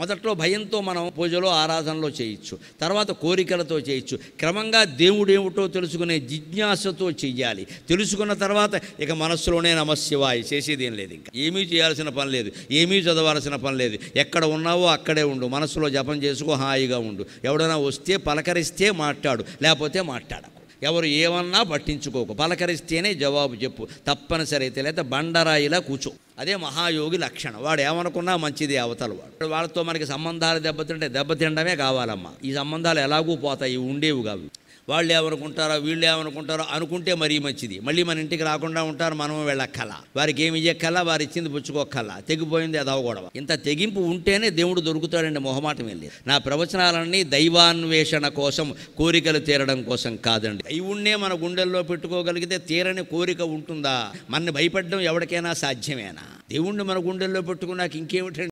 మొదట్లో భయంతో మనం పూజలో ఆరాధనలో చేయొచ్చు తర్వాత కోరికలతో చేయొచ్చు క్రమంగా దేవుడేమిటో తెలుసుకునే జిజ్ఞాసతో చెయ్యాలి తెలుసుకున్న తర్వాత ఇక మనస్సులోనే నమశివాయి చేసేదేం లేదు ఇంకా ఏమీ చేయాల్సిన పని లేదు ఏమీ చదవాల్సిన పని లేదు ఎక్కడ ఉన్నావో అక్కడే ఉండు మనస్సులో జపం చేసుకో హాయిగా ఉండు ఎవడైనా వస్తే పలకరిస్తే మాట్లాడు లేకపోతే మాట్లాడ ఎవరు ఏమన్నా పట్టించుకోకు పలకరిస్తేనే జవాబు చెప్పు తప్పనిసరి అయితే లేకపోతే బండరాయిలా కూర్చో అదే మహాయోగి లక్షణం వాడు ఏమనుకున్నా మంచిది అవతల వాడు వాళ్ళతో మనకి సంబంధాలు దెబ్బతింటే దెబ్బతిండమే కావాలమ్మా ఈ సంబంధాలు ఎలాగూ పోతాయి ఉండేవి కావు వాళ్ళు ఏమనుకుంటారో వీళ్ళు ఏమనుకుంటారో అనుకుంటే మరీ మంచిది మళ్ళీ మన ఇంటికి రాకుండా ఉంటారు మనం వెళ్ళక్కల వారికి ఏమి ఇయ్యక్కల వారు ఇచ్చింది పుచ్చుకోక్కల తెగిపోయింది అదవ గొడవ ఇంత తెగింపు ఉంటేనే దేవుడు దొరుకుతాడండి మొహమాటం వెళ్ళి నా ప్రవచనాలన్నీ దైవాన్వేషణ కోసం కోరికలు తీరడం కోసం కాదండి దైవుణ్ణే మన గుండెల్లో పెట్టుకోగలిగితే తీరని కోరిక ఉంటుందా మన భయపడడం ఎవరికైనా సాధ్యమేనా దేవుణ్ణి మన గుండెల్లో పెట్టుకున్నాక ఇంకేమిటండి